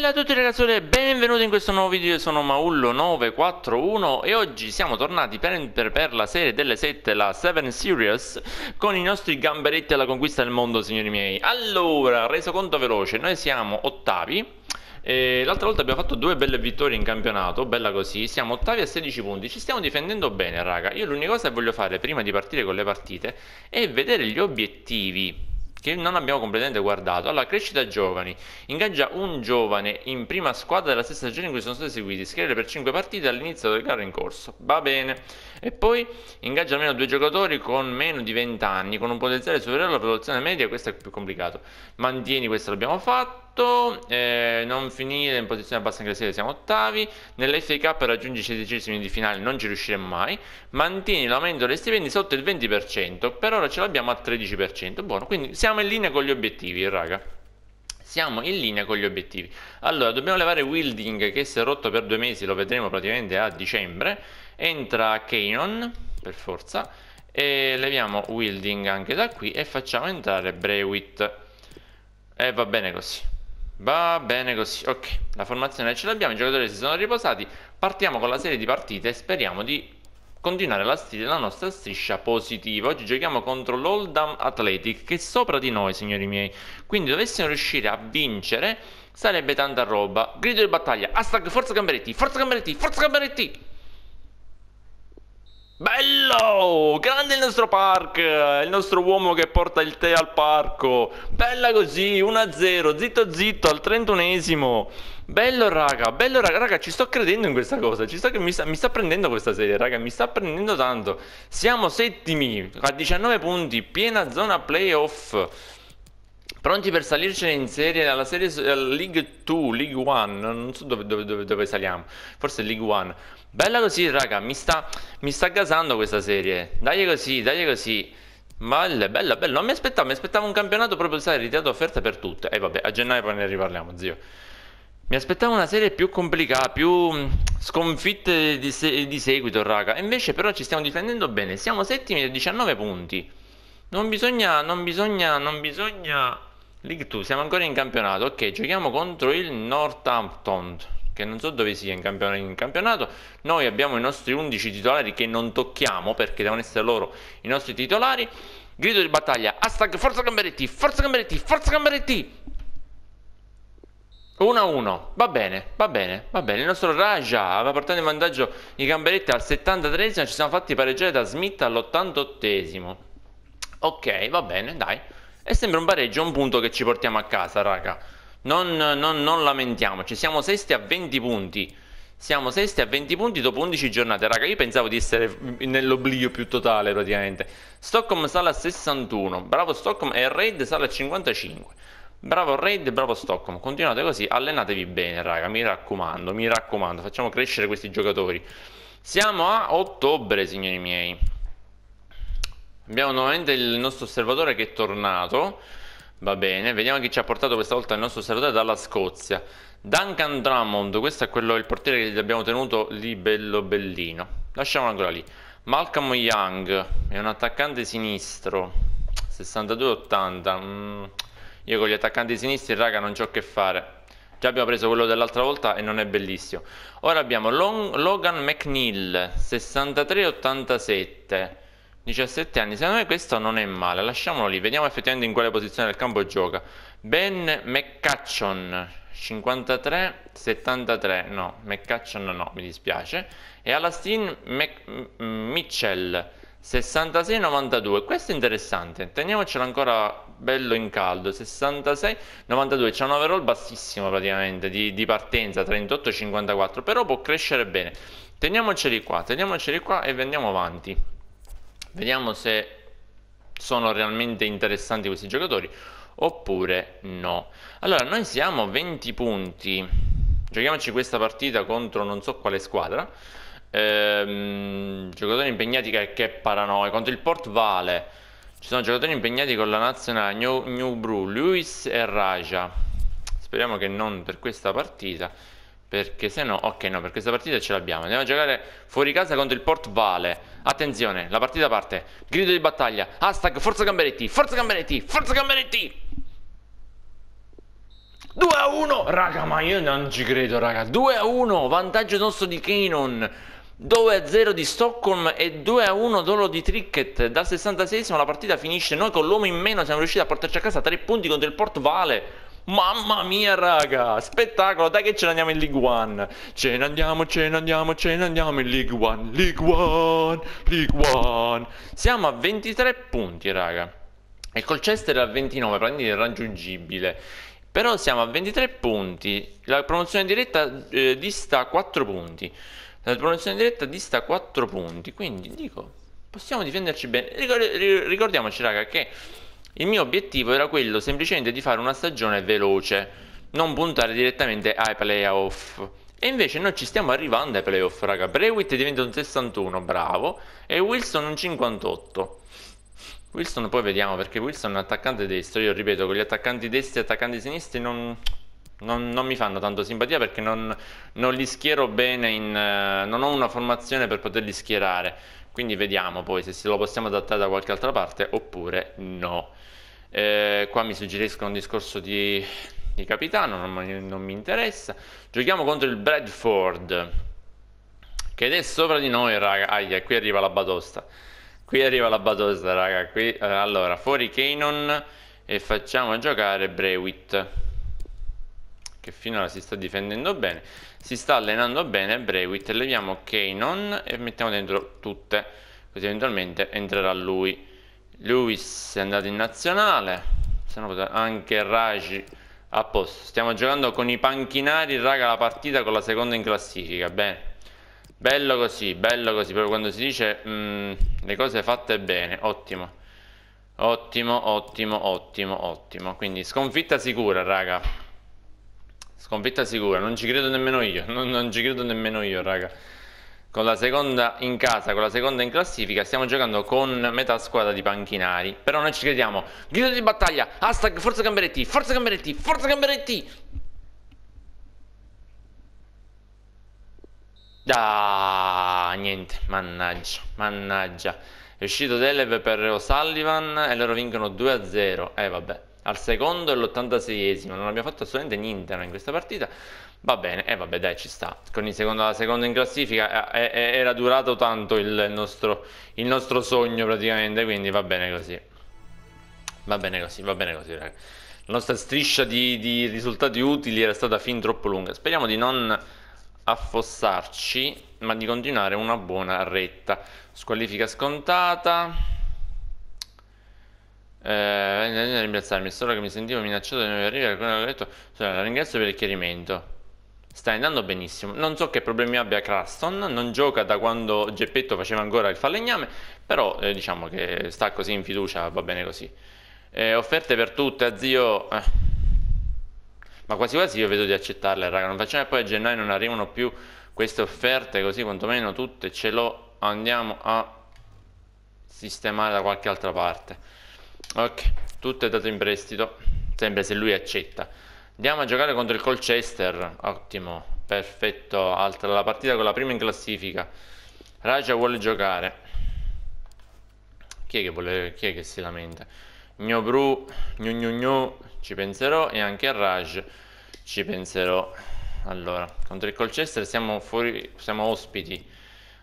Bella a tutti ragazzi e benvenuti in questo nuovo video, io sono Maullo941 e oggi siamo tornati per, per, per, la serie delle 7, la 7 Series, con i nostri gamberetti alla conquista del mondo signori miei. Allora, resoconto veloce, noi siamo ottavi, l'altra volta abbiamo fatto due belle vittorie in campionato, bella così, siamo ottavi a 16 punti, ci stiamo difendendo bene raga, io l'unica cosa che voglio fare prima di partire con le partite è vedere gli obiettivi che non abbiamo completamente guardato. Allora, crescita giovani, ingaggia un giovane in prima squadra della stessa stagione in cui sono stati eseguiti. Scrivere per 5 partite all'inizio del gara in corso, va bene. E poi ingaggia almeno due giocatori con meno di 20 anni, con un potenziale superiore alla produzione media, questo è più complicato. Mantieni, questo l'abbiamo fatto. Eh, non finire in posizione bassa in classifica, siamo ottavi. Nell'FA Cup raggiungi i sedicesimi di finale, non ci riusciremo mai. Mantieni l'aumento dei stipendi sotto il 20%, per ora ce l'abbiamo al 13%. Buono, quindi siamo siamo in linea con gli obiettivi, raga. Siamo in linea con gli obiettivi. Allora, dobbiamo levare Wilding che si è rotto per due mesi, lo vedremo praticamente a dicembre. Entra Kanon, per forza, e leviamo Wilding anche da qui e facciamo entrare Brewit. E va bene così. Va bene così, ok, la formazione ce l'abbiamo, i giocatori si sono riposati, partiamo con la serie di partite e speriamo di continuare la, la, nostra striscia positiva. Oggi giochiamo contro l'Oldham Athletic che è sopra di noi, signori miei. Quindi dovessimo riuscire a vincere sarebbe tanta roba. Grido di battaglia, hashtag Forza Gamberetti, Forza Gamberetti, Forza Gamberetti! Bello! Grande il nostro park! Eh, il nostro uomo che porta il tè al parco! Bella così, 1-0, zitto zitto, al 31esimo! Bello raga, bello raga, raga, ci sto credendo in questa cosa, ci sto, mi, sta, mi sta prendendo questa serie, raga, mi sta prendendo tanto. Siamo settimi, a 19 punti, piena zona playoff. Pronti per salircene in serie alla serie alla eh, League 2, League 1, non so dove, dove, dove, dove saliamo, forse League 1. Bella così, raga, mi sta, mi sta gasando questa serie. Dai così, dai così. Bella, bella, bella. Non mi aspettavo, mi aspettavo un campionato proprio, sai, ritirato offerta per tutte. E eh, vabbè, a gennaio poi ne riparliamo, zio. Mi aspettavo una serie più complicata, più mm, sconfitte di, se di seguito, raga. E invece però ci stiamo difendendo bene. Siamo settimi da 19 punti. Non bisogna, non bisogna, non bisogna League 2, siamo ancora in campionato. Ok, giochiamo contro il Northampton, che non so dove sia in, campion in, campionato. Noi abbiamo i nostri 11 titolari che non tocchiamo perché devono essere loro i nostri titolari. Grido di battaglia, hashtag Forza Gamberetti, Forza Gamberetti, Forza Gamberetti. 1-1, va bene, va bene, va bene. Il nostro Raja aveva portato in vantaggio i Gamberetti al 73 ci siamo fatti pareggiare da Smith all'88 Ok, va bene, dai. E sembra un pareggio, un punto che ci portiamo a casa, raga. Non, non, non lamentiamoci, siamo sesti a 20 punti. Siamo sesti a 20 punti dopo 11 giornate. Raga, io pensavo di essere nell'oblio più totale praticamente. Stockholm sale a 61. Bravo Stockholm e Raid sale a 55. Bravo Raid, bravo Stockholm. Continuate così, allenatevi bene, raga. Mi raccomando, mi raccomando, facciamo crescere questi giocatori. Siamo a ottobre, signori miei. Abbiamo nuovamente il nostro osservatore che è tornato. Va bene, vediamo chi ci ha portato questa volta il nostro osservatore dalla Scozia. Duncan Drummond, questo è quello, il portiere che gli abbiamo tenuto lì bello bellino. Lasciamolo ancora lì. Malcolm Young è un attaccante sinistro. 62-80. Mm, io con gli attaccanti sinistri, raga, non ho che fare. Già abbiamo preso quello dell'altra volta e non è bellissimo. Ora abbiamo Long, Logan McNeil, 63-87. 17 anni, secondo me questo non è male, lasciamolo lì, vediamo effettivamente in quale posizione del campo gioca. Ben McCutcheon, 53, 73, no, McCutcheon no, mi dispiace. E Alastin Mac- Mitchell, 66, 92, questo è interessante, teniamocelo ancora bello in caldo, 66, 92, c'è un overall bassissimo praticamente di, di partenza, 38, 54, però può crescere bene. Teniamoceli qua, teniamoceli qua e andiamo avanti. Vediamo se sono realmente interessanti questi giocatori oppure no. Allora, noi siamo 20 punti. Giochiamoci questa partita contro non so quale squadra. Ehm, giocatori impegnati che, che paranoia. Contro il Port Vale ci sono giocatori impegnati con la nazionale New, New Brew, Luis e Raja. Speriamo che non per questa partita. Perché se no, ok no, per questa partita ce l'abbiamo Andiamo a giocare fuori casa contro il Port Vale Attenzione, la partita parte Grido di battaglia, hashtag Forza Gamberetti Forza Gamberetti, Forza Gamberetti 2 a 1 Raga ma io non ci credo raga 2 a 1 vantaggio nostro di Kanon 2 a 0 di Stockholm e 2 a 1 dolo di Trickett Dal 66 la partita finisce Noi con l'uomo in meno siamo riusciti a portarci a casa 3 punti contro il Port Vale Mamma mia, raga, spettacolo, dai che ce ne andiamo in League One. Ce ne andiamo, ce ne andiamo, ce ne andiamo in League One, League One, League One. Siamo a 23 punti, raga. E col Colchester a 29, praticamente irraggiungibile. Però siamo a 23 punti. La promozione diretta eh, dista 4 punti. La promozione diretta dista 4 punti, quindi dico, possiamo difenderci bene. Ricordiamoci, raga, che il mio obiettivo era quello semplicemente di fare una stagione veloce, non puntare direttamente ai playoff. E invece noi ci stiamo arrivando ai playoff, raga. Brewitt diventa un 61, bravo, e Wilson un 58. Wilson poi vediamo perché Wilson è un attaccante destro, io ripeto, con gli attaccanti destri e attaccanti sinistri non, non, non, mi fanno tanto simpatia perché non, non li schiero bene, in, uh, non ho una formazione per poterli schierare. Quindi vediamo poi se lo possiamo adattare da qualche altra parte oppure no. Eh, qua mi suggeriscono un discorso di, di capitano, non, non, mi interessa. Giochiamo contro il Bradford, che è sopra di noi, raga. Aia, qui arriva la batosta. Qui arriva la batosta, raga. Qui, eh, allora, fuori Kanon e facciamo giocare Brewit che finora si sta difendendo bene, si sta allenando bene Brewitt, leviamo Kanon e mettiamo dentro tutte, così eventualmente entrerà lui. Lewis è andato in nazionale, se no anche Raji a posto. Stiamo giocando con i panchinari, raga, la partita con la seconda in classifica, bene. Bello così, bello così, proprio quando si dice mh, mm, le cose fatte bene, ottimo. Ottimo, ottimo, ottimo, ottimo. Quindi sconfitta sicura, raga. Sconfitta sicura, non ci credo nemmeno io, non, non ci credo nemmeno io, raga. Con la seconda in casa, con la seconda in classifica, stiamo giocando con metà squadra di panchinari. Però noi ci crediamo. Grido di battaglia, hashtag Forza Gamberetti, Forza Gamberetti, Forza Gamberetti! Ah, niente, mannaggia, mannaggia. È uscito Deleve per Sullivan e loro vincono 2-0. Eh, vabbè al secondo e l86 esimo non abbiamo fatto assolutamente niente in questa partita. Va bene, e eh, vabbè, dai, ci sta. Con il secondo alla seconda in classifica eh, eh, eh, era durato tanto il nostro, il nostro, sogno praticamente, quindi va bene così. Va bene così, va bene così, raga. La nostra striscia di, di risultati utili era stata fin troppo lunga. Speriamo di non affossarci, ma di continuare una buona retta. Squalifica scontata. Eh, non rimpiazzarmi, solo che mi sentivo minacciato di non arrivare. Quello che ho detto, cioè, la ringrazio per il chiarimento. Sta andando benissimo. Non so che problemi abbia Craston. Non gioca da quando Geppetto faceva ancora il falegname. Però eh, diciamo che sta così in fiducia, va bene così. Eh, offerte per tutte, zio. Eh. Ma quasi quasi io vedo di accettarle, raga. Non facciamo che poi a gennaio non arrivano più queste offerte, così quantomeno tutte ce l'ho. Andiamo a sistemare da qualche altra parte. Ok, tutto è dato in prestito, sempre se lui accetta. Andiamo a giocare contro il Colchester, ottimo, perfetto, altra la partita con la prima in classifica. Raja vuole giocare. Chi è che, vuole, chi è che si lamenta? Gnobru, gnu gnu gnu, ci penserò e anche a Raj ci penserò. Allora, contro il Colchester siamo fuori, siamo ospiti.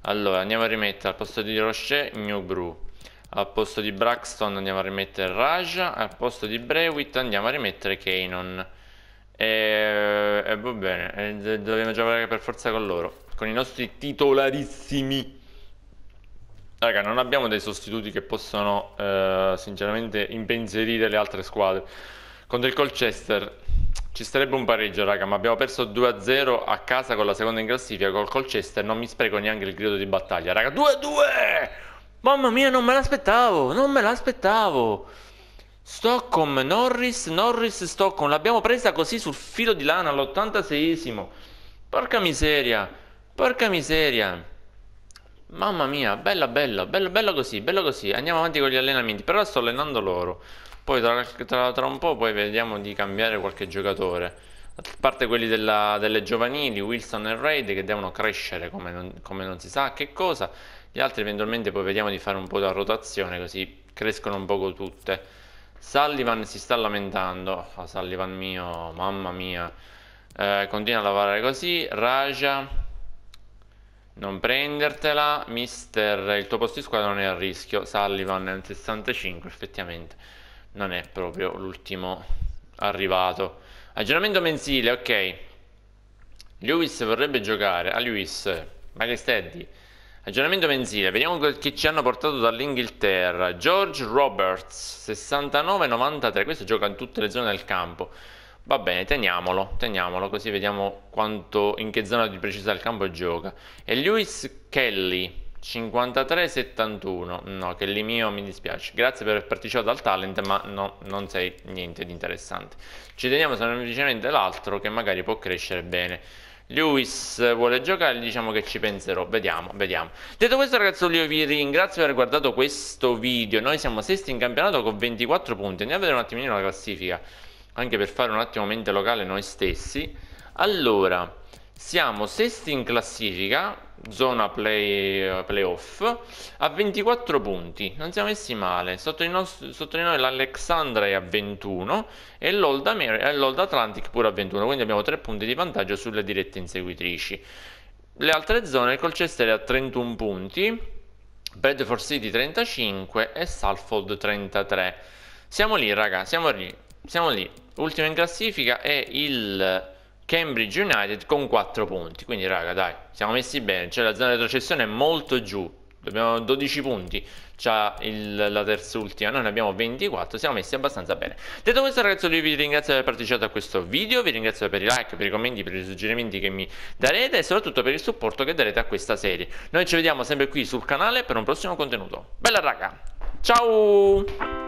Allora, andiamo a rimettere al posto di Rocher Gnobru. Al posto di Braxton andiamo a rimettere Raja, al posto di Brewitt andiamo a rimettere Kanon. E, e va bene, e dobbiamo giocare per forza con loro, con i nostri titolarissimi. Raga, non abbiamo dei sostituti che possono eh, sinceramente impensierire le altre squadre. Contro il Colchester ci starebbe un pareggio, raga, ma abbiamo perso 2-0 a casa con la seconda in classifica. Col Colchester non mi spreco neanche il grido di battaglia. Raga, 2-2! Mamma mia, non me l'aspettavo, non me l'aspettavo. Stockholm, Norris, Norris, Stockholm. L'abbiamo presa così sul filo di lana all'86esimo. Porca miseria, porca miseria. Mamma mia, bella, bella, bella, bella così, bella così. Andiamo avanti con gli allenamenti. Però ora sto allenando loro. Poi tra, tra, tra un po' poi vediamo di cambiare qualche giocatore a parte quelli della, delle giovanili, Wilson e Raid che devono crescere come non, come non, si sa che cosa, gli altri eventualmente poi vediamo di fare un po' da rotazione così crescono un poco tutte Sullivan si sta lamentando oh, Sullivan mio, mamma mia eh, continua a lavorare così Raja non prendertela Mister, il tuo posto di squadra non è a rischio Sullivan è un 65 effettivamente non è proprio l'ultimo arrivato aggiornamento mensile, ok Lewis vorrebbe giocare a ah, Lewis, ma che steady Aggiornamento mensile, vediamo che ci hanno portato dall'Inghilterra. George Roberts, 69-93, questo gioca in tutte le zone del campo. Va bene, teniamolo, teniamolo così vediamo quanto, in che zona di precisa del campo gioca. E Lewis Kelly, 53-71, no, Kelly mio mi dispiace. Grazie per aver partecipato al talent, ma no, non sei niente di interessante. Ci teniamo semplicemente l'altro che magari può crescere bene. Lewis vuole giocare, diciamo che ci penserò, vediamo, vediamo. Detto questo ragazzi io vi ringrazio per aver guardato questo video, noi siamo sesti in campionato con 24 punti, andiamo a vedere un attimino la classifica, anche per fare un attimo mente locale noi stessi. Allora, siamo sesti in classifica, zona play, eh, playoff a 24 punti, non siamo messi male, sotto di, noi, sotto di noi l'Alexandra è a 21 e l'Old, Amer- eh, l'Old Atlantic pure a 21, quindi abbiamo 3 punti di vantaggio sulle dirette inseguitrici. Le altre zone, Colchester è a 31 punti, Bedford City 35 e Salford 33. Siamo lì raga, siamo lì, siamo lì. Ultimo in classifica è il Cambridge United con 4 punti. Quindi, raga, dai, siamo messi bene. Cioè, la zona di retrocessione è molto giù. Abbiamo 12 punti. C'ha la terza ultima. Noi ne abbiamo 24. Siamo messi abbastanza bene. Detto questo, ragazzi, io vi ringrazio per aver partecipato a questo video. Vi ringrazio per i like, per i commenti, per i suggerimenti che mi darete e soprattutto per il supporto che darete a questa serie. Noi ci vediamo sempre qui sul canale per un prossimo contenuto. Bella, raga. Ciao!